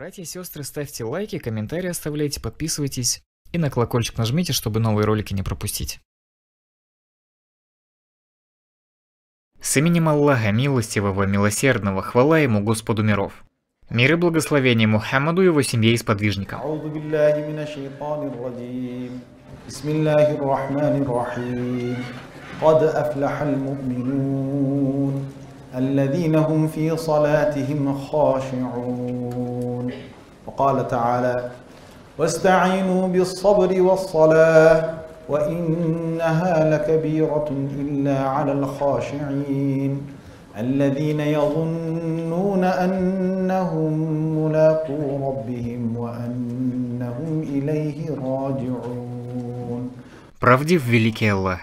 Братья и сестры, ставьте лайки, комментарии оставляйте, подписывайтесь и на колокольчик нажмите, чтобы новые ролики не пропустить. С именем Аллаха Милостивого, Милосердного, хвала Ему, Господу миров. Мир и благословение Мухаммаду и его семье и сподвижникам. بسم الله الرحمن الرحيم قد أفلح المؤمنون الذين هم في صلاتهم خاشعون وقال تعالى واستعينوا بالصبر والصلاة وإنها لكبيرة إلا على الخاشعين الذين يظنون أنهم ملاقو ربهم وأنهم إليه راجعون Правдив великий Аллах.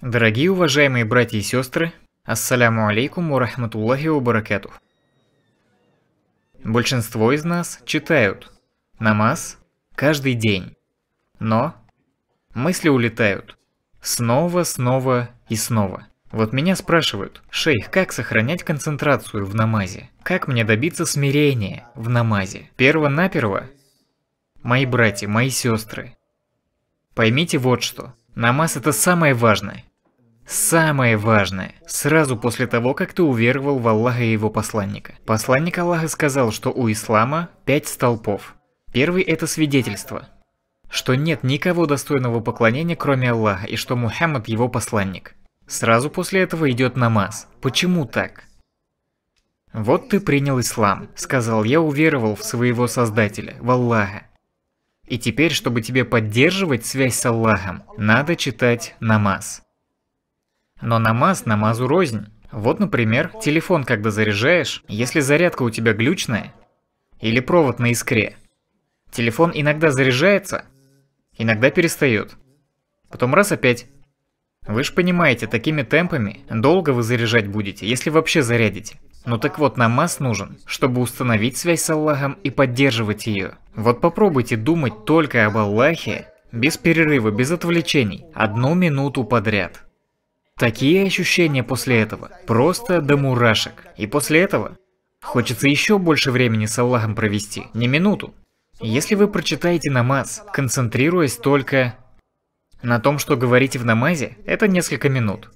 Дорогие уважаемые братья и сестры, Ассаляму алейкум ва рахматуллахи ва баракатух. Большинство из нас читают намаз каждый день, но мысли улетают снова, снова и снова. Вот меня спрашивают, шейх, как сохранять концентрацию в намазе? Как мне добиться смирения в намазе? Перво-наперво, мои братья, мои сестры, поймите вот что. Намаз это самое важное. Самое важное. Сразу после того, как ты уверовал в Аллаха и его посланника. Посланник Аллаха сказал, что у ислама пять столпов. Первый – это свидетельство, что нет никого достойного поклонения, кроме Аллаха, и что Мухаммад его посланник. Сразу после этого идет намаз. Почему так? «Вот ты принял ислам», – сказал я, уверовал в своего Создателя, в Аллаха. И теперь, чтобы тебе поддерживать связь с Аллахом, надо читать намаз. Но намаз намазу рознь. Вот, например, телефон, когда заряжаешь, если зарядка у тебя глючная, или провод на искре. Телефон иногда заряжается, иногда перестает. Потом раз опять. Вы ж понимаете, такими темпами долго вы заряжать будете, если вообще зарядите. Ну так вот, намаз нужен, чтобы установить связь с Аллахом и поддерживать ее. Вот попробуйте думать только об Аллахе, без перерыва, без отвлечений, одну минуту подряд. Такие ощущения после этого. Просто до мурашек. И после этого хочется еще больше времени с Аллахом провести. Не минуту. Если вы прочитаете намаз, концентрируясь только на том, что говорите в намазе, это несколько минут.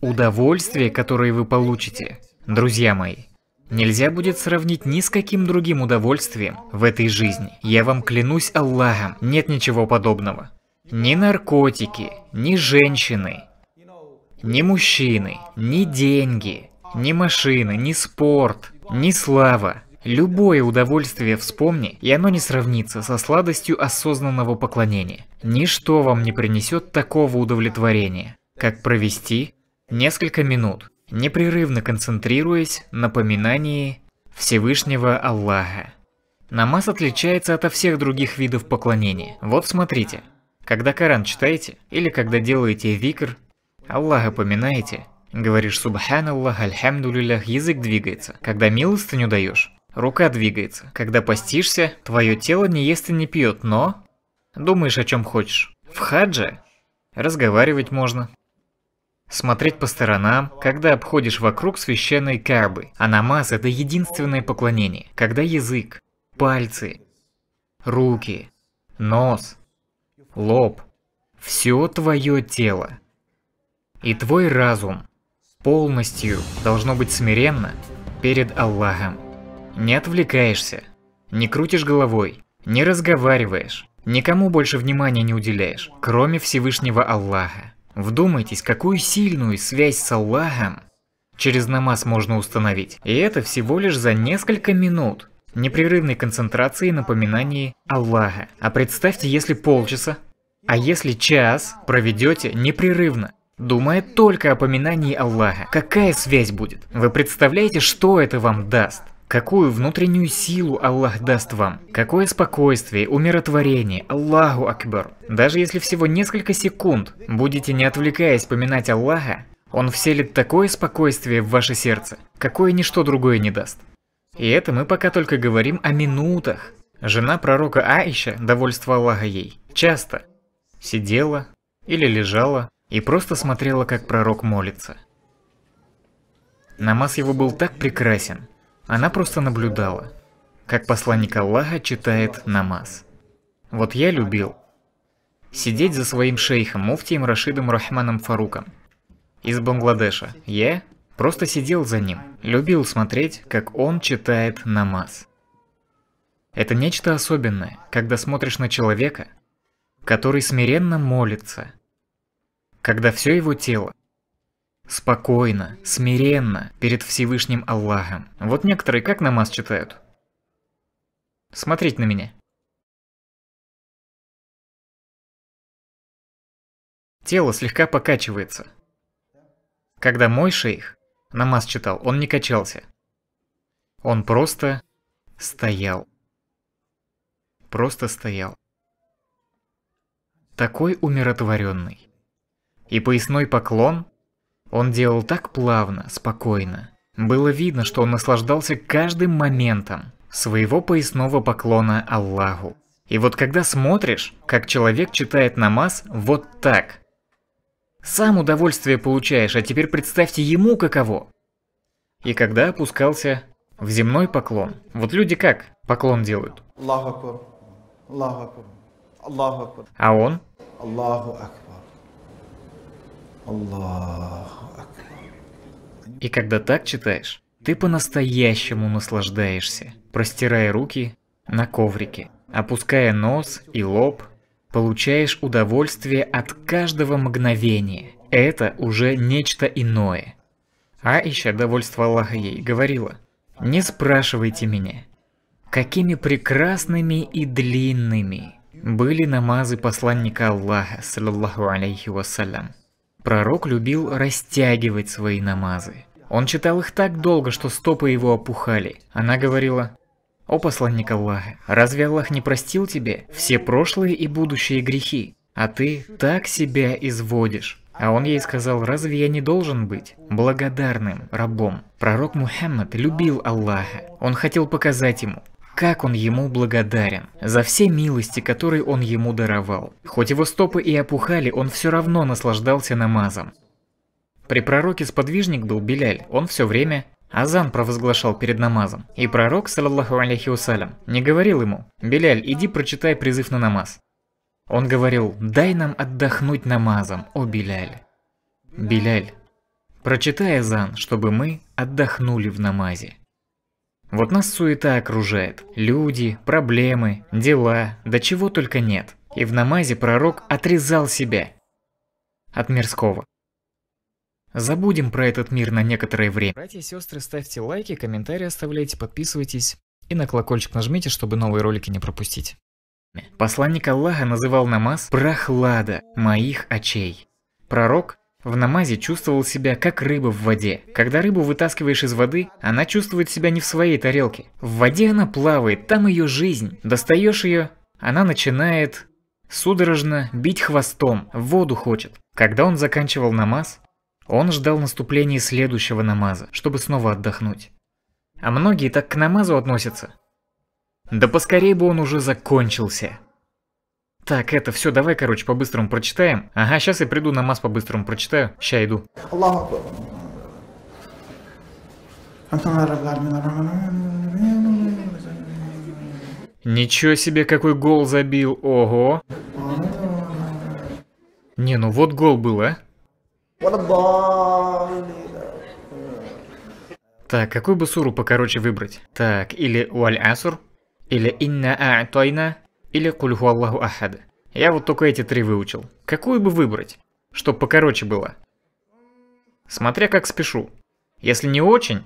Удовольствие, которое вы получите, друзья мои, нельзя будет сравнить ни с каким другим удовольствием в этой жизни. Я вам клянусь Аллахом, нет ничего подобного. Ни наркотики, ни женщины, ни мужчины, ни деньги, ни машины, ни спорт, ни слава. Любое удовольствие вспомни, и оно не сравнится со сладостью осознанного поклонения. Ничто вам не принесет такого удовлетворения, как провести несколько минут, непрерывно концентрируясь на поминании Всевышнего Аллаха. Намаз отличается от всех других видов поклонения. Вот смотрите, когда Коран читаете, или когда делаете викр, Аллаха поминаете? Говоришь Субхан Аллах, альхамдулилях», язык двигается. Когда милостыню даешь, рука двигается. Когда постишься, твое тело не ест и не пьет, но... Думаешь о чем хочешь. В хадже разговаривать можно. Смотреть по сторонам, когда обходишь вокруг священной Кабы. А намаз – это единственное поклонение, когда язык, пальцы, руки, нос, лоб – все твое тело и твой разум полностью должно быть смиренно перед Аллахом. Не отвлекаешься, не крутишь головой, не разговариваешь, никому больше внимания не уделяешь, кроме Всевышнего Аллаха. Вдумайтесь, какую сильную связь с Аллахом через намаз можно установить. И это всего лишь за несколько минут непрерывной концентрации и напоминаний Аллаха. А представьте, если полчаса, а если час проведете непрерывно, думает только о поминании Аллаха. Какая связь будет? Вы представляете, что это вам даст? Какую внутреннюю силу Аллах даст вам? Какое спокойствие, умиротворение, Аллаху Акбар. Даже если всего несколько секунд будете не отвлекаясь поминать Аллаха, Он вселит такое спокойствие в ваше сердце, какое ничто другое не даст. И это мы пока только говорим о минутах. Жена пророка Аиша, довольство Аллаха ей, часто сидела или лежала и просто смотрела, как пророк молится. Намаз его был так прекрасен, она просто наблюдала, как посланник Аллаха читает намаз. Вот я любил сидеть за своим шейхом, муфтием Рашидом Рахманом Фаруком из Бангладеша. Я просто сидел за ним, любил смотреть, как он читает намаз. Это нечто особенное, когда смотришь на человека, который смиренно молится, когда все его тело спокойно, смиренно перед Всевышним Аллахом. Вот некоторые как намаз читают. Смотреть на меня. Тело слегка покачивается. Когда мой шейх намаз читал, он не качался. Он просто стоял. Просто стоял. Такой умиротворенный и поясной поклон? Он делал так плавно, спокойно. Было видно, что он наслаждался каждым моментом своего поясного поклона Аллаху. И вот когда смотришь, как человек читает намаз вот так, сам удовольствие получаешь, а теперь представьте ему каково. И когда опускался в земной поклон. Вот люди как поклон делают? Аллаху Аллаху Аллаху А он? Аллаху Акбар. И когда так читаешь, ты по-настоящему наслаждаешься, простирая руки на коврике, опуская нос и лоб, получаешь удовольствие от каждого мгновения. Это уже нечто иное. Аиша, довольство Аллаха ей, говорила, «Не спрашивайте меня, какими прекрасными и длинными были намазы посланника Аллаха, саллаллаху алейхи вассалям. Пророк любил растягивать свои намазы. Он читал их так долго, что стопы его опухали. Она говорила, «О посланник Аллаха, разве Аллах не простил тебе все прошлые и будущие грехи? А ты так себя изводишь». А он ей сказал, разве я не должен быть благодарным рабом? Пророк Мухаммад любил Аллаха. Он хотел показать ему, как он ему благодарен за все милости, которые он ему даровал. Хоть его стопы и опухали, он все равно наслаждался намазом. При пророке сподвижник был Беляль, он все время Азан провозглашал перед намазом, и пророк, саллаху алейхи вассалям, не говорил ему «Беляль, иди прочитай призыв на намаз». Он говорил «Дай нам отдохнуть намазом, о Беляль». Беляль, прочитай Азан, чтобы мы отдохнули в намазе. Вот нас суета окружает. Люди, проблемы, дела, да чего только нет. И в намазе пророк отрезал себя от мирского. Забудем про этот мир на некоторое время. Братья и сестры, ставьте лайки, комментарии оставляйте, подписывайтесь и на колокольчик нажмите, чтобы новые ролики не пропустить. Посланник Аллаха называл намаз «прохлада моих очей». Пророк в намазе чувствовал себя как рыба в воде. Когда рыбу вытаскиваешь из воды, она чувствует себя не в своей тарелке. В воде она плавает, там ее жизнь. Достаешь ее, она начинает судорожно бить хвостом, в воду хочет. Когда он заканчивал намаз, он ждал наступления следующего намаза, чтобы снова отдохнуть. А многие так к намазу относятся. Да поскорее бы он уже закончился. Так, это все, давай, короче, по-быстрому прочитаем. Ага, сейчас я приду, на намаз по-быстрому прочитаю. Ща иду. Ничего себе, какой гол забил, ого. Не, ну вот гол был, а. Так, какую бы суру покороче выбрать? Так, или Уаль Асур, или Инна А'тойна или кульгу Аллаху Ахад. Я вот только эти три выучил. Какую бы выбрать? Чтоб покороче было. Смотря как спешу. Если не очень,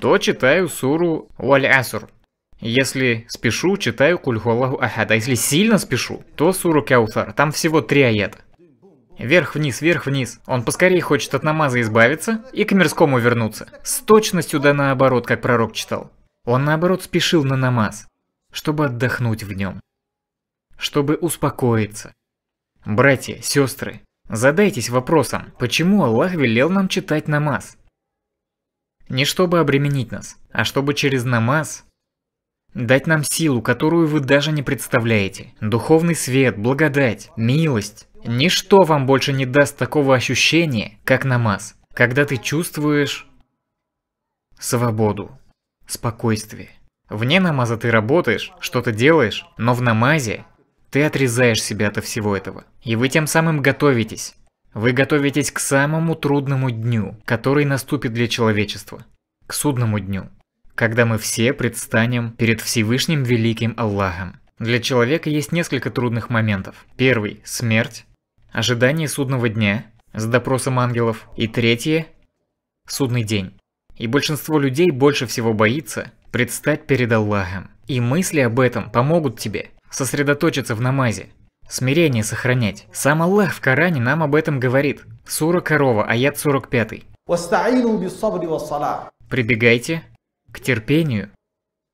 то читаю суру Уаль Асур. Если спешу, читаю кульгу Аллаху Ахад. А если сильно спешу, то суру Каутар. Там всего три аята. Вверх-вниз, вверх-вниз. Он поскорее хочет от намаза избавиться и к мирскому вернуться. С точностью да наоборот, как пророк читал. Он наоборот спешил на намаз, чтобы отдохнуть в нем чтобы успокоиться. Братья, сестры, задайтесь вопросом, почему Аллах велел нам читать намаз? Не чтобы обременить нас, а чтобы через намаз дать нам силу, которую вы даже не представляете. Духовный свет, благодать, милость. Ничто вам больше не даст такого ощущения, как намаз, когда ты чувствуешь свободу, спокойствие. Вне намаза ты работаешь, что-то делаешь, но в намазе ты отрезаешь себя от всего этого. И вы тем самым готовитесь. Вы готовитесь к самому трудному дню, который наступит для человечества. К судному дню. Когда мы все предстанем перед Всевышним Великим Аллахом. Для человека есть несколько трудных моментов. Первый – смерть. Ожидание судного дня с допросом ангелов. И третье – судный день. И большинство людей больше всего боится предстать перед Аллахом. И мысли об этом помогут тебе – сосредоточиться в намазе. Смирение сохранять. Сам Аллах в Коране нам об этом говорит. Сура Корова, аят 45. Прибегайте к терпению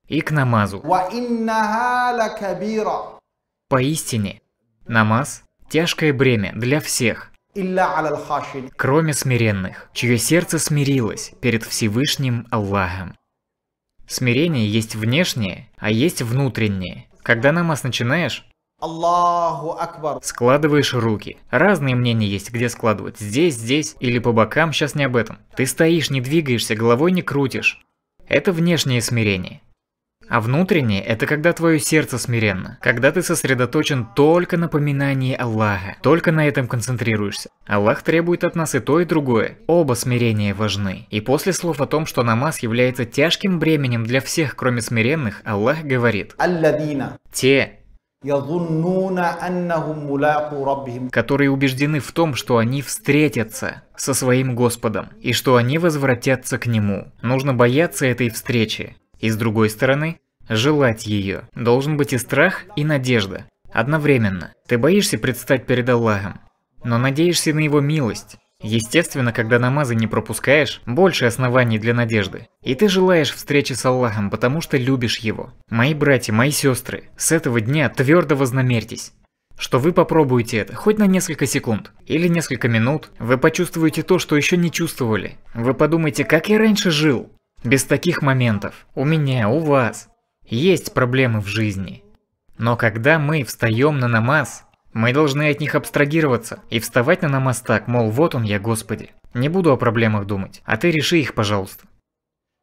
и к намазу. Поистине, намаз – тяжкое бремя для всех, кроме смиренных, чье сердце смирилось перед Всевышним Аллахом. Смирение есть внешнее, а есть внутреннее – когда намаз начинаешь, Складываешь руки. Разные мнения есть, где складывать. Здесь, здесь или по бокам, сейчас не об этом. Ты стоишь, не двигаешься, головой не крутишь. Это внешнее смирение. А внутреннее – это когда твое сердце смиренно, когда ты сосредоточен только на поминании Аллаха, только на этом концентрируешься. Аллах требует от нас и то, и другое. Оба смирения важны. И после слов о том, что намаз является тяжким бременем для всех, кроме смиренных, Аллах говорит «Те, которые убеждены в том, что они встретятся со своим Господом и что они возвратятся к Нему. Нужно бояться этой встречи, и с другой стороны, желать ее должен быть и страх, и надежда. Одновременно. Ты боишься предстать перед Аллахом, но надеешься на его милость. Естественно, когда намазы не пропускаешь, больше оснований для надежды. И ты желаешь встречи с Аллахом, потому что любишь его. Мои братья, мои сестры, с этого дня твердо вознамерьтесь, что вы попробуете это хоть на несколько секунд или несколько минут, вы почувствуете то, что еще не чувствовали. Вы подумаете, как я раньше жил, без таких моментов у меня, у вас есть проблемы в жизни. Но когда мы встаем на намаз, мы должны от них абстрагироваться и вставать на намаз так, мол, вот он я, Господи. Не буду о проблемах думать, а ты реши их, пожалуйста.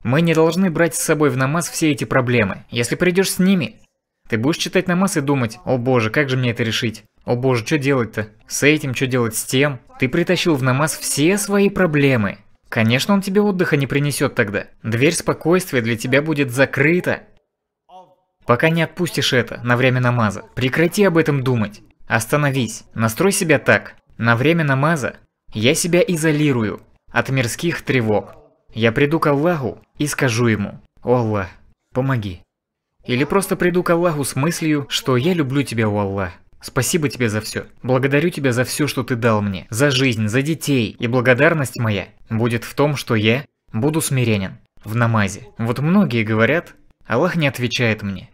Мы не должны брать с собой в намаз все эти проблемы. Если придешь с ними, ты будешь читать намаз и думать, о боже, как же мне это решить? О боже, что делать-то? С этим, что делать с тем? Ты притащил в намаз все свои проблемы. Конечно, он тебе отдыха не принесет тогда. Дверь спокойствия для тебя будет закрыта. Пока не отпустишь это на время намаза, прекрати об этом думать. Остановись, настрой себя так. На время намаза я себя изолирую от мирских тревог. Я приду к Аллаху и скажу ему, «О Аллах, помоги». Или просто приду к Аллаху с мыслью, что я люблю тебя, о Аллах. Спасибо тебе за все. Благодарю тебя за все, что ты дал мне. За жизнь, за детей. И благодарность моя будет в том, что я буду смиренен. В намазе. Вот многие говорят, Аллах не отвечает мне.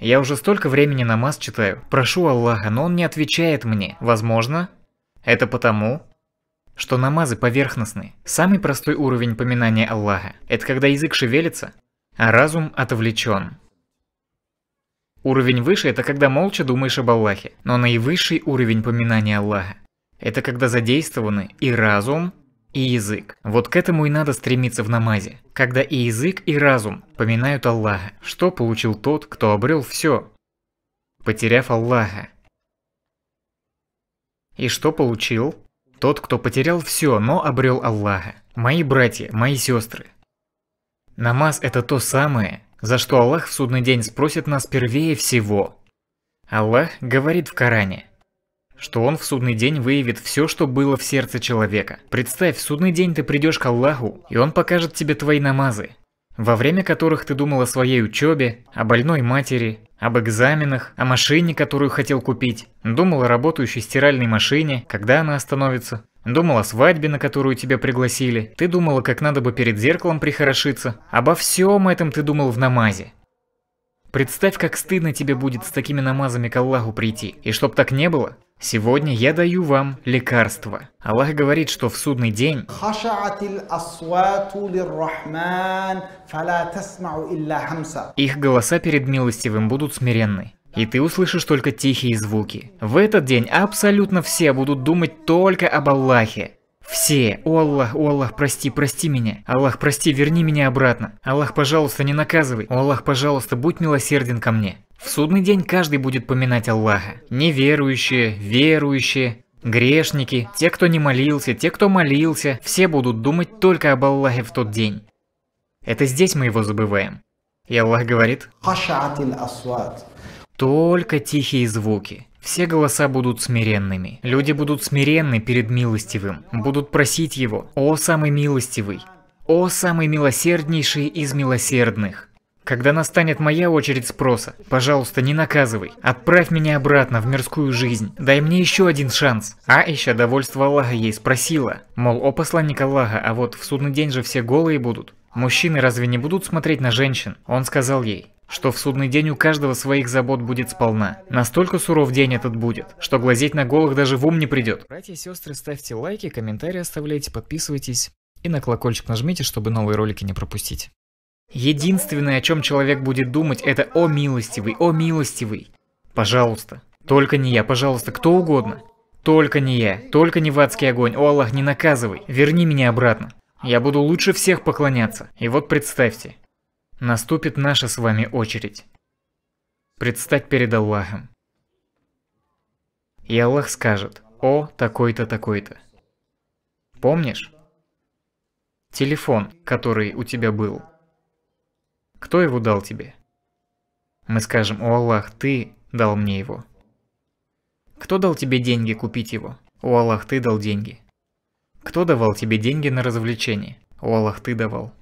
Я уже столько времени намаз читаю. Прошу Аллаха, но он не отвечает мне. Возможно, это потому, что намазы поверхностны. Самый простой уровень поминания Аллаха – это когда язык шевелится, а разум отвлечен. Уровень выше – это когда молча думаешь об Аллахе, но наивысший уровень поминания Аллаха – это когда задействованы и разум, и язык. Вот к этому и надо стремиться в намазе, когда и язык, и разум поминают Аллаха, что получил тот, кто обрел все, потеряв Аллаха. И что получил? Тот, кто потерял все, но обрел Аллаха. Мои братья, мои сестры. Намаз – это то самое, за что Аллах в судный день спросит нас первее всего. Аллах говорит в Коране, что Он в судный день выявит все, что было в сердце человека. Представь, в судный день ты придешь к Аллаху, и Он покажет тебе твои намазы, во время которых ты думал о своей учебе, о больной матери, об экзаменах, о машине, которую хотел купить, думал о работающей стиральной машине, когда она остановится. Думал о свадьбе, на которую тебя пригласили. Ты думала, как надо бы перед зеркалом прихорошиться. Обо всем этом ты думал в намазе. Представь, как стыдно тебе будет с такими намазами к Аллаху прийти. И чтоб так не было, сегодня я даю вам лекарство. Аллах говорит, что в судный день... Их голоса перед милостивым будут смиренны и ты услышишь только тихие звуки. В этот день абсолютно все будут думать только об Аллахе. Все. О Аллах, о Аллах, прости, прости меня. Аллах, прости, верни меня обратно. Аллах, пожалуйста, не наказывай. О Аллах, пожалуйста, будь милосерден ко мне. В судный день каждый будет поминать Аллаха. Неверующие, верующие, грешники, те, кто не молился, те, кто молился, все будут думать только об Аллахе в тот день. Это здесь мы его забываем. И Аллах говорит... Только тихие звуки. Все голоса будут смиренными. Люди будут смиренны перед милостивым. Будут просить его, «О самый милостивый! О самый милосерднейший из милосердных!» Когда настанет моя очередь спроса, пожалуйста, не наказывай. Отправь меня обратно в мирскую жизнь. Дай мне еще один шанс. А еще довольство Аллаха ей спросила. Мол, о посланник Аллаха, а вот в судный день же все голые будут. Мужчины разве не будут смотреть на женщин? Он сказал ей что в судный день у каждого своих забот будет сполна. Настолько суров день этот будет, что глазеть на голых даже в ум не придет. Братья и сестры, ставьте лайки, комментарии оставляйте, подписывайтесь и на колокольчик нажмите, чтобы новые ролики не пропустить. Единственное, о чем человек будет думать, это «О милостивый, о милостивый». Пожалуйста. Только не я, пожалуйста, кто угодно. Только не я, только не в адский огонь, о Аллах, не наказывай, верни меня обратно. Я буду лучше всех поклоняться. И вот представьте, Наступит наша с вами очередь. Предстать перед Аллахом. И Аллах скажет, о, такой-то, такой-то. Помнишь? Телефон, который у тебя был. Кто его дал тебе? Мы скажем, о Аллах, ты дал мне его. Кто дал тебе деньги купить его? О Аллах, ты дал деньги. Кто давал тебе деньги на развлечение? О Аллах, ты давал.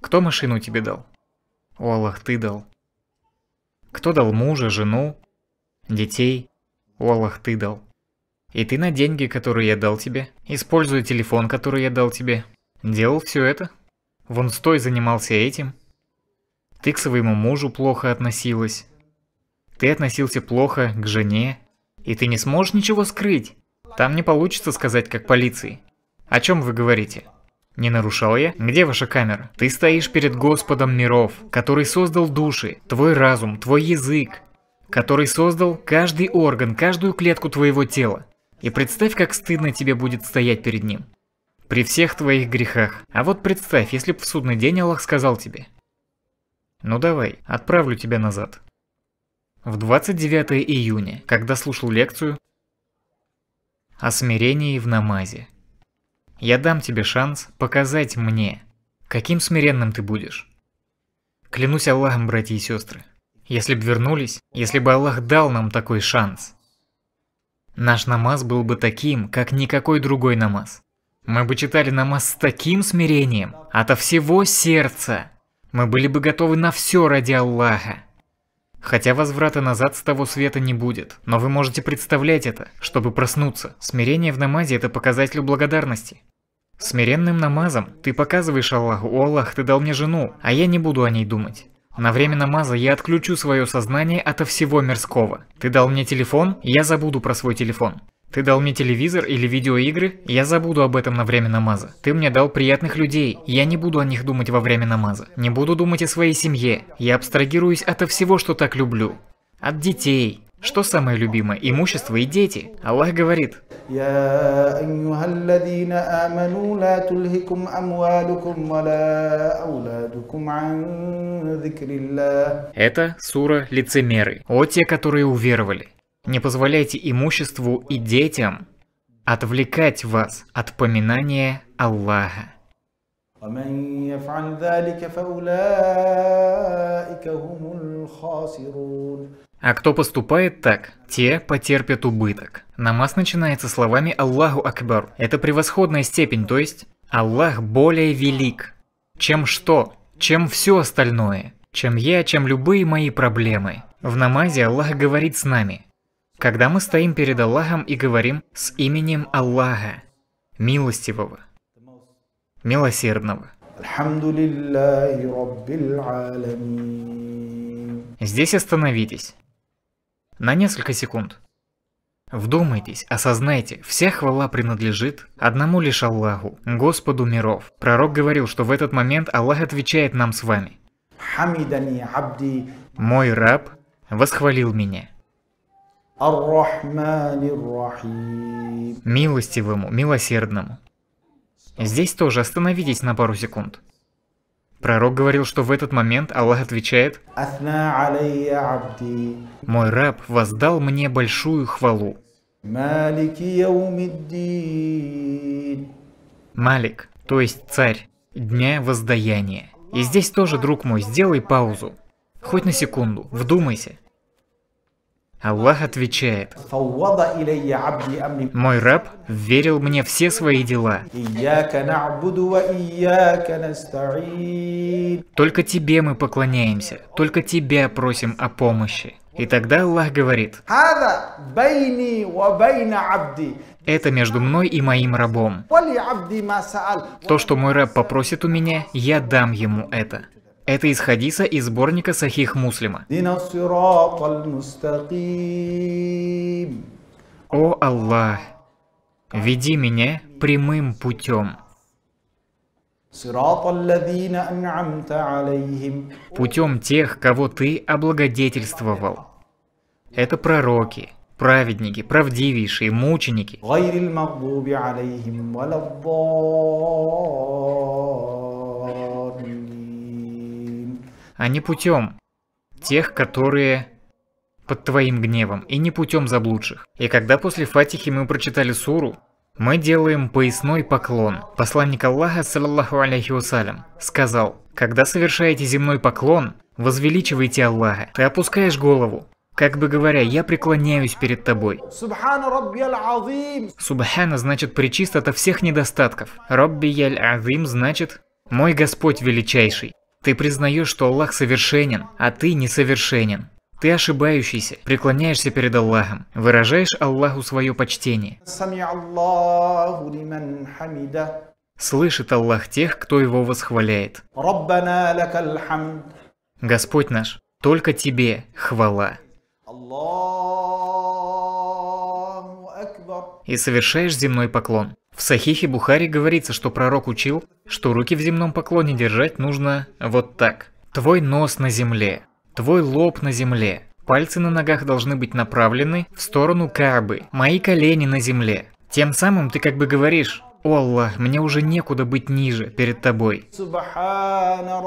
Кто машину тебе дал? О, Аллах, ты дал. Кто дал мужа, жену, детей? О, Аллах, ты дал. И ты на деньги, которые я дал тебе, используя телефон, который я дал тебе, делал все это? Вон стой занимался этим. Ты к своему мужу плохо относилась. Ты относился плохо к жене. И ты не сможешь ничего скрыть. Там не получится сказать, как полиции. О чем вы говорите? Не нарушал я? Где ваша камера? Ты стоишь перед Господом миров, который создал души, твой разум, твой язык, который создал каждый орган, каждую клетку твоего тела. И представь, как стыдно тебе будет стоять перед ним. При всех твоих грехах. А вот представь, если б в судный день Аллах сказал тебе. Ну давай, отправлю тебя назад. В 29 июня, когда слушал лекцию о смирении в намазе, я дам тебе шанс показать мне, каким смиренным ты будешь. Клянусь Аллахом, братья и сестры, если бы вернулись, если бы Аллах дал нам такой шанс, наш намаз был бы таким, как никакой другой намаз. Мы бы читали намаз с таким смирением, ото всего сердца. Мы были бы готовы на все ради Аллаха. Хотя возврата назад с того света не будет, но вы можете представлять это, чтобы проснуться. Смирение в намазе – это показатель благодарности. Смиренным намазом ты показываешь Аллаху, «О Аллах, ты дал мне жену, а я не буду о ней думать». На время намаза я отключу свое сознание ото всего мирского. Ты дал мне телефон, я забуду про свой телефон. Ты дал мне телевизор или видеоигры, я забуду об этом на время намаза. Ты мне дал приятных людей, я не буду о них думать во время намаза. Не буду думать о своей семье, я абстрагируюсь ото всего, что так люблю. От детей, что самое любимое? Имущество и дети. Аллах говорит. Это сура лицемеры. О те, которые уверовали. Не позволяйте имуществу и детям отвлекать вас от поминания Аллаха. А кто поступает так, те потерпят убыток. Намаз начинается словами «Аллаху Акбар». Это превосходная степень, то есть Аллах более велик, чем что, чем все остальное, чем я, чем любые мои проблемы. В намазе Аллах говорит с нами. Когда мы стоим перед Аллахом и говорим с именем Аллаха, милостивого, милосердного. Здесь остановитесь на несколько секунд. Вдумайтесь, осознайте, вся хвала принадлежит одному лишь Аллаху, Господу миров. Пророк говорил, что в этот момент Аллах отвечает нам с вами. Мой раб восхвалил меня. Милостивому, милосердному. Здесь тоже остановитесь на пару секунд. Пророк говорил, что в этот момент Аллах отвечает «Мой раб воздал мне большую хвалу». Малик, то есть царь, дня воздаяния. И здесь тоже, друг мой, сделай паузу. Хоть на секунду, вдумайся. Аллах отвечает, «Мой раб верил мне все свои дела. Только тебе мы поклоняемся, только тебя просим о помощи». И тогда Аллах говорит, это между мной и моим рабом. То, что мой раб попросит у меня, я дам ему это. Это из хадиса из сборника Сахих Муслима. О Аллах, веди меня прямым путем. Путем тех, кого ты облагодетельствовал. Это пророки, праведники, правдивейшие, мученики а не путем тех, которые под твоим гневом, и не путем заблудших. И когда после Фатихи мы прочитали суру, мы делаем поясной поклон. Посланник Аллаха, саллаху алейхи вассалям, сказал, когда совершаете земной поклон, возвеличивайте Аллаха. Ты опускаешь голову, как бы говоря, я преклоняюсь перед тобой. Субхана значит причист ото всех недостатков. Робби яль азим значит мой Господь величайший. Ты признаешь, что Аллах совершенен, а ты несовершенен. Ты ошибающийся, преклоняешься перед Аллахом, выражаешь Аллаху свое почтение. Слышит Аллах тех, кто его восхваляет. Господь наш, только Тебе хвала. И совершаешь земной поклон. В Сахихе Бухари говорится, что пророк учил, что руки в земном поклоне держать нужно вот так. Твой нос на земле, твой лоб на земле, пальцы на ногах должны быть направлены в сторону Каабы, мои колени на земле. Тем самым ты как бы говоришь, «О Аллах, мне уже некуда быть ниже перед тобой». Субхана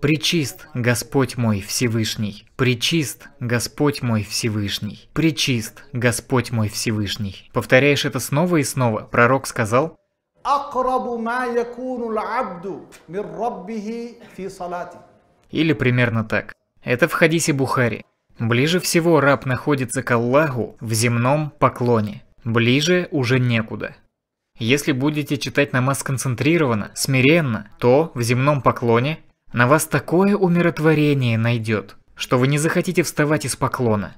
Причист Господь мой Всевышний, причист Господь мой Всевышний, причист Господь мой Всевышний. Повторяешь это снова и снова, пророк сказал, или примерно так. Это в хадисе Бухари. Ближе всего раб находится к Аллаху в земном поклоне. Ближе уже некуда. Если будете читать намаз концентрированно, смиренно, то в земном поклоне на вас такое умиротворение найдет, что вы не захотите вставать из поклона.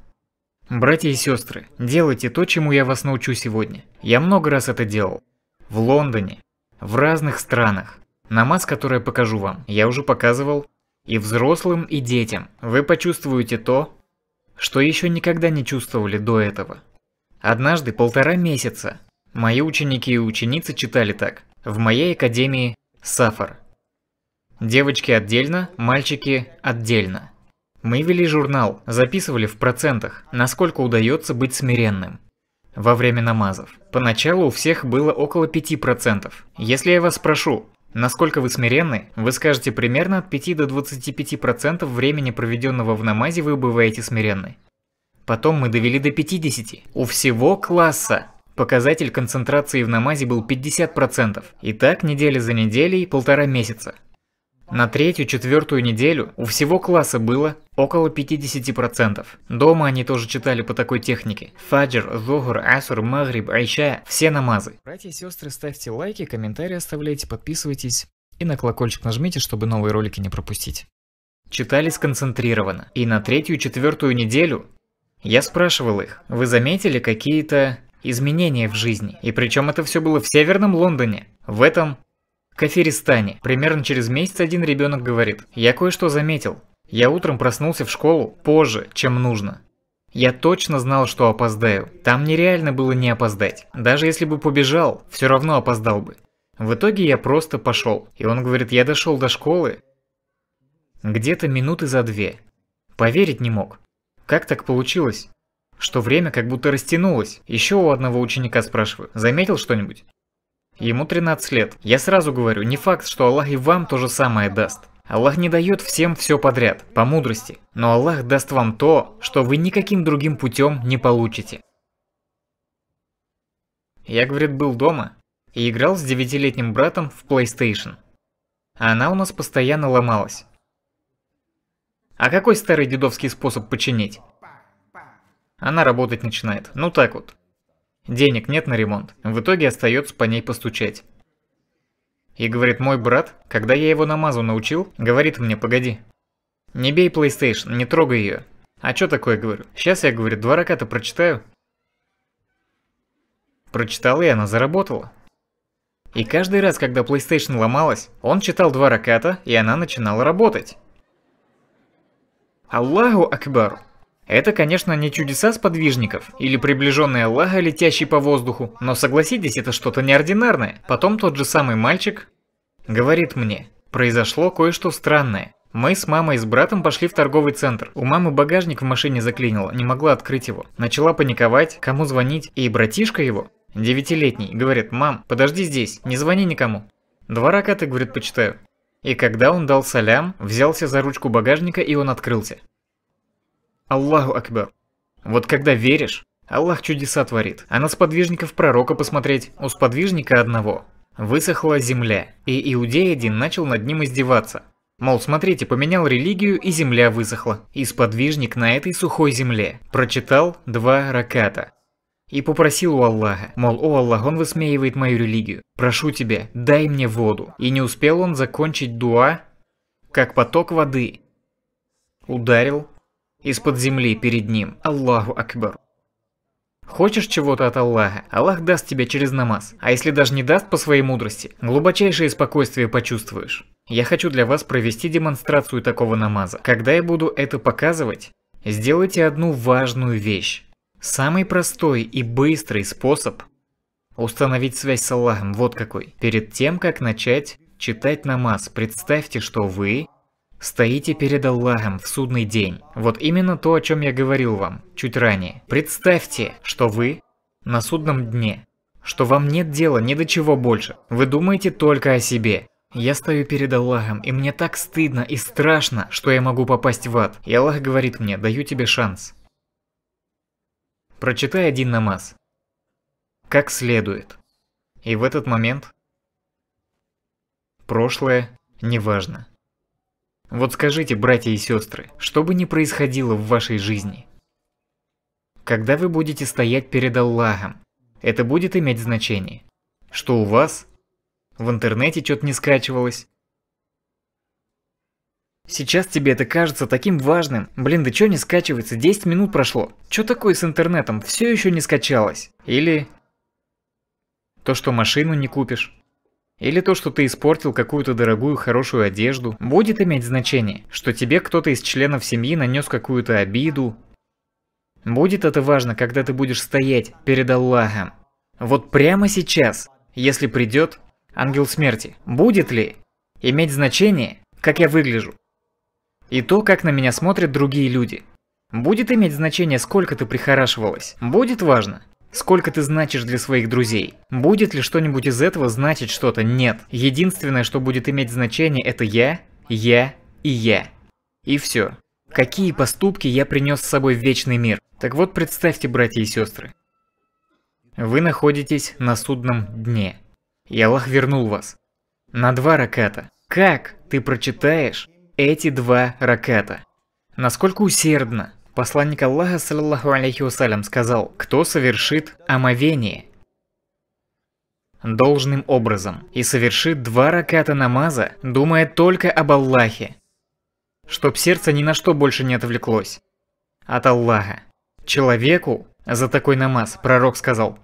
Братья и сестры, делайте то, чему я вас научу сегодня. Я много раз это делал. В Лондоне, в разных странах. Намаз, который я покажу вам, я уже показывал и взрослым, и детям. Вы почувствуете то, что еще никогда не чувствовали до этого. Однажды полтора месяца Мои ученики и ученицы читали так. В моей академии Сафар. Девочки отдельно, мальчики отдельно. Мы вели журнал, записывали в процентах, насколько удается быть смиренным. Во время намазов. Поначалу у всех было около 5%. Если я вас спрошу, насколько вы смиренны, вы скажете примерно от 5 до 25% времени, проведенного в намазе, вы бываете смиренны. Потом мы довели до 50. У всего класса Показатель концентрации в намазе был 50%. И так неделя за неделей полтора месяца. На третью-четвертую неделю у всего класса было около 50%. Дома они тоже читали по такой технике. Фаджр, Зогур, Асур, Магриб, Айша – все намазы. Братья и сестры, ставьте лайки, комментарии оставляйте, подписывайтесь и на колокольчик нажмите, чтобы новые ролики не пропустить. Читали сконцентрированно. И на третью-четвертую неделю я спрашивал их, вы заметили какие-то изменения в жизни. И причем это все было в северном Лондоне, в этом Кафиристане. Примерно через месяц один ребенок говорит, я кое-что заметил. Я утром проснулся в школу позже, чем нужно. Я точно знал, что опоздаю. Там нереально было не опоздать. Даже если бы побежал, все равно опоздал бы. В итоге я просто пошел. И он говорит, я дошел до школы где-то минуты за две. Поверить не мог. Как так получилось? что время как будто растянулось. Еще у одного ученика спрашиваю, заметил что-нибудь? Ему 13 лет. Я сразу говорю, не факт, что Аллах и вам то же самое даст. Аллах не дает всем все подряд, по мудрости. Но Аллах даст вам то, что вы никаким другим путем не получите. Я, говорит, был дома и играл с девятилетним братом в PlayStation. А она у нас постоянно ломалась. А какой старый дедовский способ починить? Она работать начинает. Ну так вот. Денег нет на ремонт. В итоге остается по ней постучать. И говорит, мой брат, когда я его намазу научил, говорит мне, погоди. Не бей PlayStation, не трогай ее. А что такое, говорю? Сейчас я, говорю два раката прочитаю. Прочитала и она заработала. И каждый раз, когда PlayStation ломалась, он читал два раката, и она начинала работать. Аллаху Акбару! Это, конечно, не чудеса сподвижников или приближенная лага, летящий по воздуху, но согласитесь, это что-то неординарное. Потом тот же самый мальчик говорит мне, произошло кое-что странное. Мы с мамой и с братом пошли в торговый центр. У мамы багажник в машине заклинило, не могла открыть его. Начала паниковать, кому звонить, и братишка его, девятилетний, говорит, мам, подожди здесь, не звони никому. Два раката, говорит, почитаю. И когда он дал салям, взялся за ручку багажника и он открылся. Аллаху Акбар. Вот когда веришь, Аллах чудеса творит, а на сподвижников пророка посмотреть, у сподвижника одного. Высохла земля, и Иудей один начал над ним издеваться. Мол, смотрите, поменял религию, и земля высохла. И сподвижник на этой сухой земле прочитал два раката. И попросил у Аллаха, мол, о Аллах, он высмеивает мою религию. Прошу тебя, дай мне воду. И не успел он закончить дуа, как поток воды ударил из-под земли перед ним. Аллаху Акбар. Хочешь чего-то от Аллаха, Аллах даст тебе через намаз. А если даже не даст по своей мудрости, глубочайшее спокойствие почувствуешь. Я хочу для вас провести демонстрацию такого намаза. Когда я буду это показывать, сделайте одну важную вещь. Самый простой и быстрый способ установить связь с Аллахом вот какой. Перед тем, как начать читать намаз, представьте, что вы Стоите перед Аллахом в судный день. Вот именно то, о чем я говорил вам чуть ранее. Представьте, что вы на судном дне, что вам нет дела ни до чего больше. Вы думаете только о себе. Я стою перед Аллахом, и мне так стыдно и страшно, что я могу попасть в ад. И Аллах говорит мне, даю тебе шанс. Прочитай один намаз. Как следует. И в этот момент прошлое неважно. Вот скажите, братья и сестры, что бы ни происходило в вашей жизни, когда вы будете стоять перед Аллахом, это будет иметь значение. Что у вас? В интернете что-то не скачивалось. Сейчас тебе это кажется таким важным. Блин, да что не скачивается? 10 минут прошло. Чё такое с интернетом? Все еще не скачалось. Или... То, что машину не купишь. Или то, что ты испортил какую-то дорогую хорошую одежду, будет иметь значение, что тебе кто-то из членов семьи нанес какую-то обиду. Будет это важно, когда ты будешь стоять перед Аллахом. Вот прямо сейчас, если придет ангел смерти, будет ли иметь значение, как я выгляжу? И то, как на меня смотрят другие люди. Будет иметь значение, сколько ты прихорашивалась. Будет важно. Сколько ты значишь для своих друзей? Будет ли что-нибудь из этого значить что-то? Нет. Единственное, что будет иметь значение, это я, я и я. И все. Какие поступки я принес с собой в вечный мир? Так вот, представьте, братья и сестры. Вы находитесь на судном дне. И Аллах вернул вас. На два раката. Как ты прочитаешь эти два раката? Насколько усердно, Посланник Аллаха, саллаху алейхи вассалям, сказал, кто совершит омовение должным образом и совершит два раката намаза, думая только об Аллахе, чтоб сердце ни на что больше не отвлеклось от Аллаха. Человеку за такой намаз пророк сказал,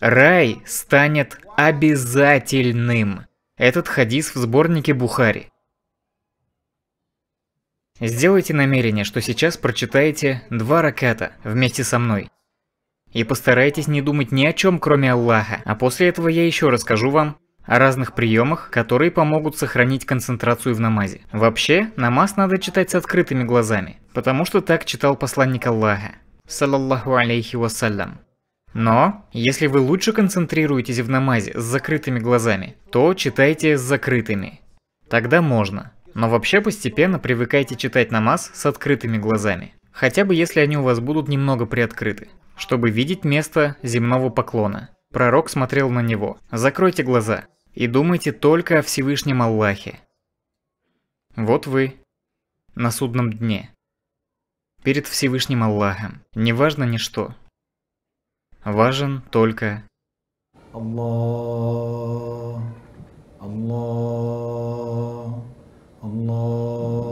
рай станет обязательным. Этот хадис в сборнике Бухари. Сделайте намерение, что сейчас прочитаете два раката вместе со мной. И постарайтесь не думать ни о чем, кроме Аллаха, а после этого я еще расскажу вам о разных приемах, которые помогут сохранить концентрацию в намазе. Вообще, намаз надо читать с открытыми глазами, потому что так читал посланник Аллаха, саллаллаху алейхи вассалям. Но, если вы лучше концентрируетесь в намазе с закрытыми глазами, то читайте с закрытыми. Тогда можно. Но вообще постепенно привыкайте читать намаз с открытыми глазами. Хотя бы если они у вас будут немного приоткрыты, чтобы видеть место земного поклона. Пророк смотрел на него. Закройте глаза и думайте только о Всевышнем Аллахе. Вот вы на судном дне. Перед Всевышним Аллахом. Не важно ничто. Важен только Аллах. Аллах. الله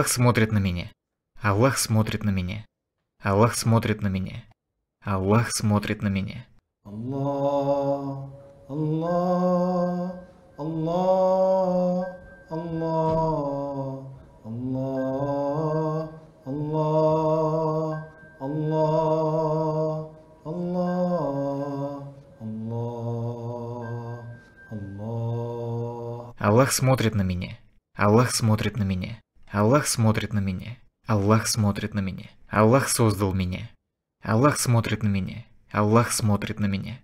Аллах смотрит на меня. Аллах смотрит на меня. Аллах смотрит на меня. Аллах смотрит на меня. Аллах, Аллах, Аллах, Аллах, Аллах, Аллах, Аллах, Аллах, Аллах, Аллах. Аллах смотрит на меня. Аллах смотрит на меня. Аллах смотрит на меня. Аллах смотрит на меня. Аллах создал меня. Аллах смотрит на меня. Аллах смотрит на меня.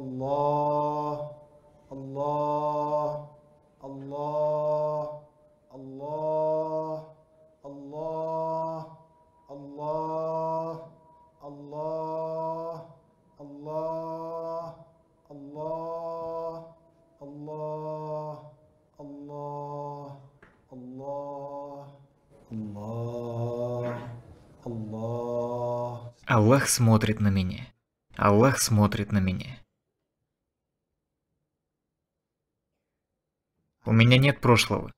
الله الله الله الله الله الله الله الله الله الله الله الله الله الله Аллах смотрит на меня. Аллах смотрит на меня. У меня нет прошлого.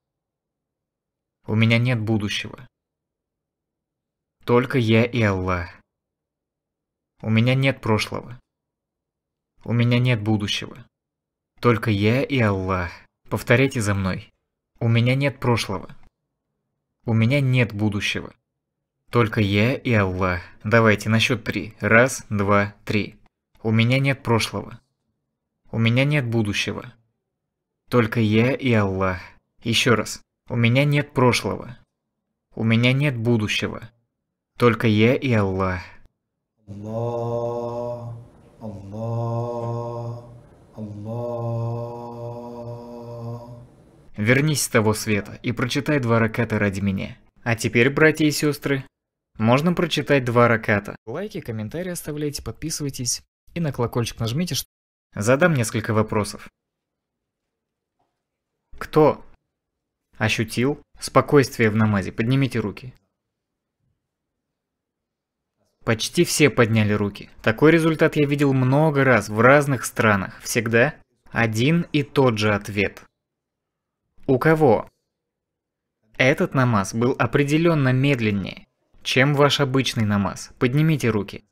У меня нет будущего. Только я и Аллах. У меня нет прошлого. У меня нет будущего. Только я и Аллах. Повторяйте за мной. У меня нет прошлого. У меня нет будущего. Только я и Аллах. Давайте на счет три. Раз, два, три. У меня нет прошлого. У меня нет будущего. Только я и Аллах. Еще раз. У меня нет прошлого. У меня нет будущего. Только я и Аллах. Аллах, Аллах, Аллах. Вернись с того света и прочитай два раката ради меня. А теперь, братья и сестры, можно прочитать два раката. Лайки, комментарии оставляйте, подписывайтесь и на колокольчик нажмите. Задам несколько вопросов. Кто ощутил спокойствие в намазе? Поднимите руки. Почти все подняли руки. Такой результат я видел много раз в разных странах. Всегда один и тот же ответ. У кого? Этот намаз был определенно медленнее, чем ваш обычный намаз. Поднимите руки.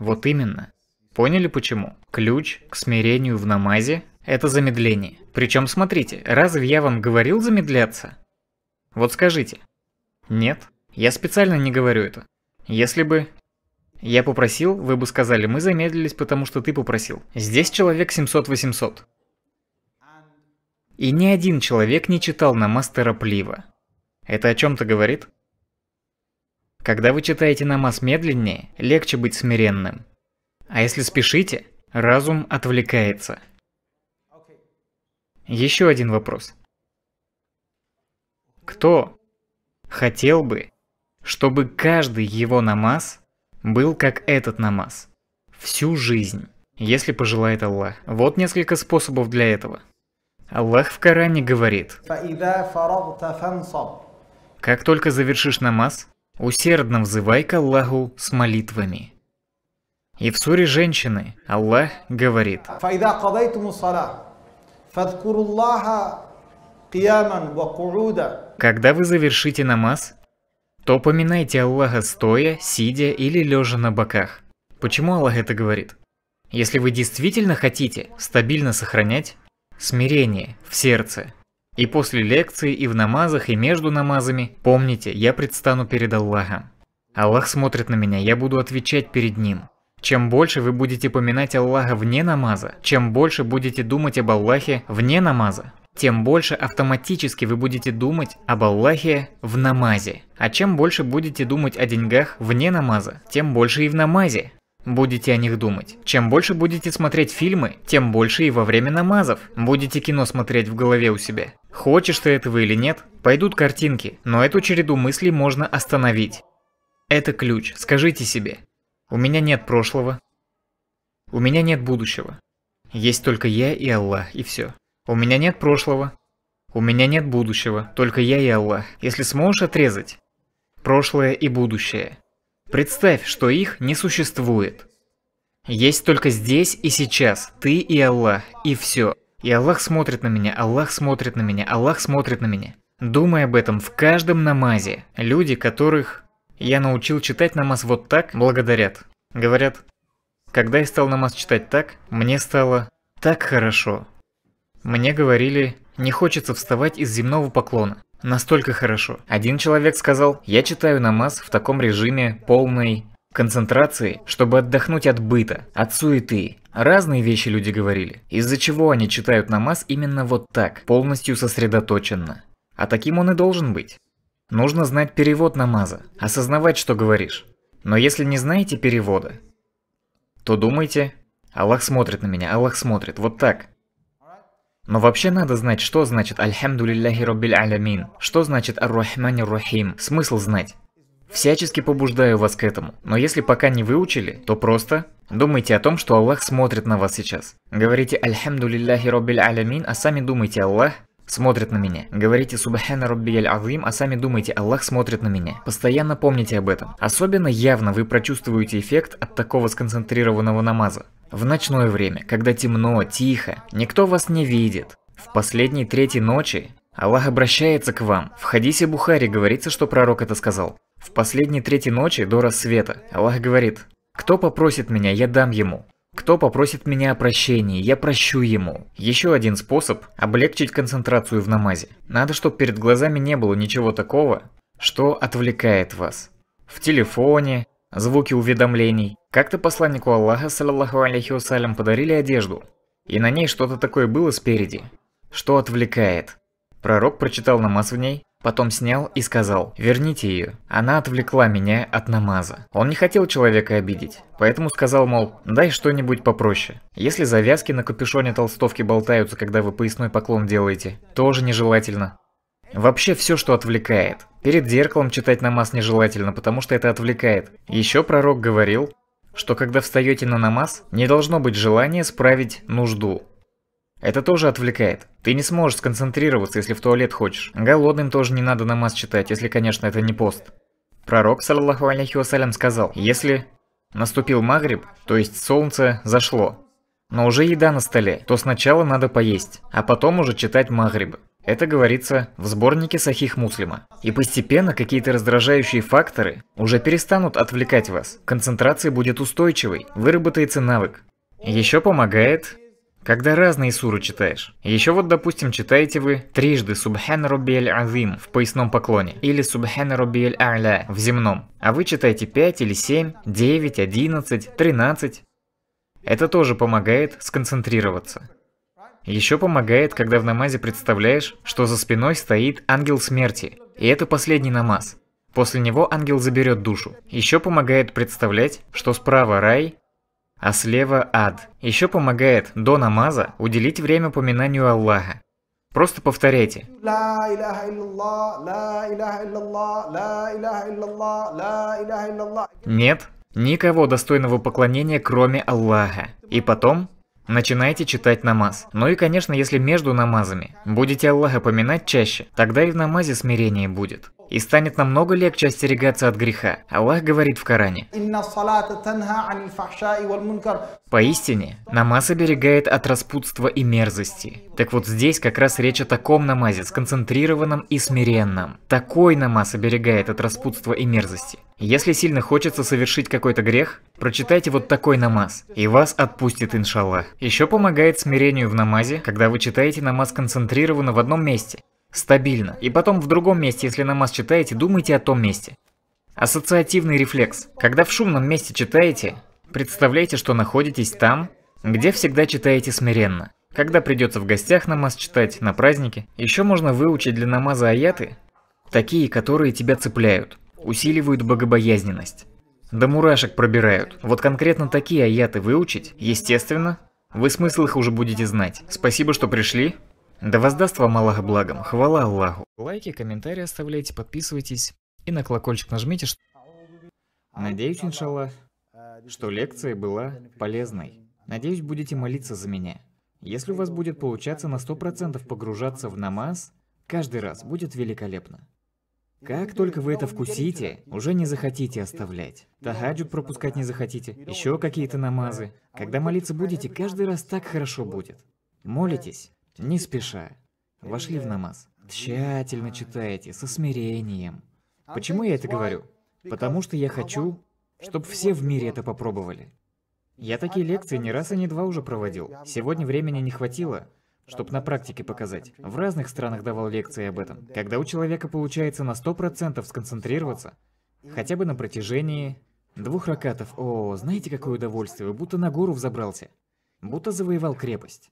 Вот именно. Поняли почему? Ключ к смирению в намазе это замедление. Причем смотрите, разве я вам говорил замедляться? Вот скажите. Нет, я специально не говорю это. Если бы... Я попросил, вы бы сказали, мы замедлились, потому что ты попросил. Здесь человек 700-800. И ни один человек не читал Намаз торопливо. Это о чем-то говорит? Когда вы читаете намаз медленнее, легче быть смиренным. А если спешите, разум отвлекается. Еще один вопрос. Кто хотел бы, чтобы каждый его намаз был как этот намаз? Всю жизнь, если пожелает Аллах. Вот несколько способов для этого. Аллах в Коране говорит, «Как только завершишь намаз, усердно взывай к Аллаху с молитвами». И в суре «Женщины» Аллах говорит, когда вы завершите намаз, то поминайте Аллаха стоя, сидя или лежа на боках. Почему Аллах это говорит? Если вы действительно хотите стабильно сохранять смирение в сердце, и после лекции, и в намазах, и между намазами, помните, я предстану перед Аллахом. Аллах смотрит на меня, я буду отвечать перед Ним. Чем больше вы будете поминать Аллаха вне намаза, чем больше будете думать об Аллахе вне намаза, тем больше автоматически вы будете думать об Аллахе в намазе. А чем больше будете думать о деньгах вне намаза, тем больше и в намазе будете о них думать. Чем больше будете смотреть фильмы, тем больше и во время намазов будете кино смотреть в голове у себя. Хочешь ты этого или нет, пойдут картинки, но эту череду мыслей можно остановить. Это ключ, скажите себе. У меня нет прошлого. У меня нет будущего. Есть только я и Аллах, и все. У меня нет прошлого. У меня нет будущего, только я и Аллах. Если сможешь отрезать прошлое и будущее, представь, что их не существует. Есть только здесь и сейчас, ты и Аллах, и все. И Аллах смотрит на меня, Аллах смотрит на меня, Аллах смотрит на меня. Думай об этом в каждом намазе. Люди, которых я научил читать намаз вот так, благодарят. Говорят, когда я стал намаз читать так, мне стало так хорошо. Мне говорили, не хочется вставать из земного поклона. Настолько хорошо. Один человек сказал, я читаю намаз в таком режиме полной концентрации, чтобы отдохнуть от быта, от суеты. Разные вещи люди говорили, из-за чего они читают намаз именно вот так, полностью сосредоточенно. А таким он и должен быть. Нужно знать перевод намаза, осознавать, что говоришь. Но если не знаете перевода, то думайте, Аллах смотрит на меня, Аллах смотрит, вот так. Но вообще надо знать, что значит «Альхамду лилляхи роббиль алямин», что значит ар Рахим», смысл знать. Всячески побуждаю вас к этому, но если пока не выучили, то просто думайте о том, что Аллах смотрит на вас сейчас. Говорите «Альхамду лилляхи роббиль алямин», а сами думайте «Аллах смотрит на меня. Говорите «Субхана Роббияль Азим», а сами думайте «Аллах смотрит на меня». Постоянно помните об этом. Особенно явно вы прочувствуете эффект от такого сконцентрированного намаза. В ночное время, когда темно, тихо, никто вас не видит. В последней третьей ночи Аллах обращается к вам. В хадисе Бухари говорится, что пророк это сказал. В последней третьей ночи до рассвета Аллах говорит, «Кто попросит меня, я дам ему». Кто попросит меня о прощении, я прощу ему. Еще один способ – облегчить концентрацию в намазе. Надо, чтобы перед глазами не было ничего такого, что отвлекает вас. В телефоне, звуки уведомлений. Как-то посланнику Аллаха, саллаллаху алейхи вассалям, подарили одежду. И на ней что-то такое было спереди, что отвлекает. Пророк прочитал намаз в ней, Потом снял и сказал, верните ее. Она отвлекла меня от намаза. Он не хотел человека обидеть, поэтому сказал, мол, дай что-нибудь попроще. Если завязки на капюшоне толстовки болтаются, когда вы поясной поклон делаете, тоже нежелательно. Вообще все, что отвлекает. Перед зеркалом читать намаз нежелательно, потому что это отвлекает. Еще пророк говорил, что когда встаете на намаз, не должно быть желания справить нужду. Это тоже отвлекает. Ты не сможешь сконцентрироваться, если в туалет хочешь. Голодным тоже не надо намаз читать, если, конечно, это не пост. Пророк, саллаху алейхи вассалям, сказал, если наступил Магриб, то есть солнце зашло, но уже еда на столе, то сначала надо поесть, а потом уже читать Магриб. Это говорится в сборнике Сахих Муслима. И постепенно какие-то раздражающие факторы уже перестанут отвлекать вас. Концентрация будет устойчивой, выработается навык. Еще помогает когда разные суры читаешь. Еще вот, допустим, читаете вы трижды Субхан Рубиэль Азим в поясном поклоне или Субхан Рубиэль Аля в земном, а вы читаете 5 или 7, 9, 11, 13. Это тоже помогает сконцентрироваться. Еще помогает, когда в намазе представляешь, что за спиной стоит ангел смерти, и это последний намаз. После него ангел заберет душу. Еще помогает представлять, что справа рай, а слева ад. Еще помогает до намаза уделить время поминанию Аллаха. Просто повторяйте. Нет, никого достойного поклонения, кроме Аллаха. И потом начинайте читать намаз. Ну и, конечно, если между намазами будете Аллаха поминать чаще, тогда и в намазе смирение будет и станет намного легче остерегаться от греха. Аллах говорит в Коране. Поистине, намаз оберегает от распутства и мерзости. Так вот здесь как раз речь о таком намазе, сконцентрированном и смиренном. Такой намаз оберегает от распутства и мерзости. Если сильно хочется совершить какой-то грех, прочитайте вот такой намаз, и вас отпустит иншаллах. Еще помогает смирению в намазе, когда вы читаете намаз концентрированно в одном месте. Стабильно. И потом в другом месте, если намаз читаете, думайте о том месте. Ассоциативный рефлекс. Когда в шумном месте читаете, представляете, что находитесь там, где всегда читаете смиренно. Когда придется в гостях намаз читать, на празднике, еще можно выучить для намаза аяты, такие, которые тебя цепляют, усиливают богобоязненность. Да мурашек пробирают. Вот конкретно такие аяты выучить, естественно, вы смысл их уже будете знать. Спасибо, что пришли. Да воздаст вам Аллах благом, хвала Аллаху. Лайки, комментарии оставляйте, подписывайтесь и на колокольчик нажмите. Что... Надеюсь, иншаллах, что лекция была полезной. Надеюсь, будете молиться за меня. Если у вас будет получаться на 100% погружаться в намаз, каждый раз будет великолепно. Как только вы это вкусите, уже не захотите оставлять. Тахаджуд пропускать не захотите, еще какие-то намазы. Когда молиться будете, каждый раз так хорошо будет. Молитесь не спеша, вошли в намаз. Тщательно читайте, со смирением. Почему я это говорю? Потому что я хочу, чтобы все в мире это попробовали. Я такие лекции не раз и не два уже проводил. Сегодня времени не хватило, чтобы на практике показать. В разных странах давал лекции об этом. Когда у человека получается на 100% сконцентрироваться, хотя бы на протяжении двух ракатов, о, знаете какое удовольствие, будто на гору взобрался, будто завоевал крепость.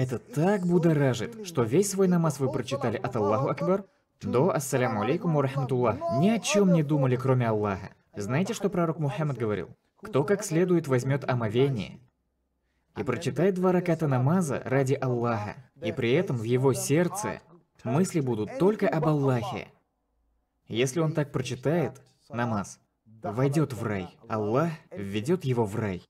Это так будоражит, что весь свой намаз вы прочитали от Аллаху Акбар до Ассаляму алейкум урахматуллах. Ни о чем не думали, кроме Аллаха. Знаете, что пророк Мухаммад говорил? Кто как следует возьмет омовение и прочитает два раката намаза ради Аллаха, и при этом в его сердце мысли будут только об Аллахе. Если он так прочитает намаз, войдет в рай. Аллах введет его в рай.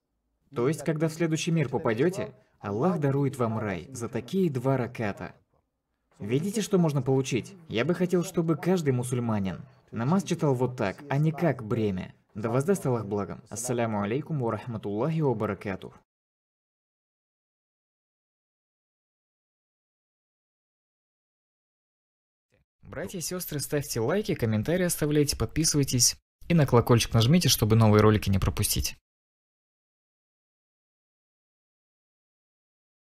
То есть, когда в следующий мир попадете, Аллах дарует вам рай за такие два раката. Видите, что можно получить? Я бы хотел, чтобы каждый мусульманин намаз читал вот так, а не как бремя. Да воздаст Аллах благом. Ассаляму алейкум ва рахматуллахи ва баракатух. Братья и сестры, ставьте лайки, комментарии оставляйте, подписывайтесь и на колокольчик нажмите, чтобы новые ролики не пропустить.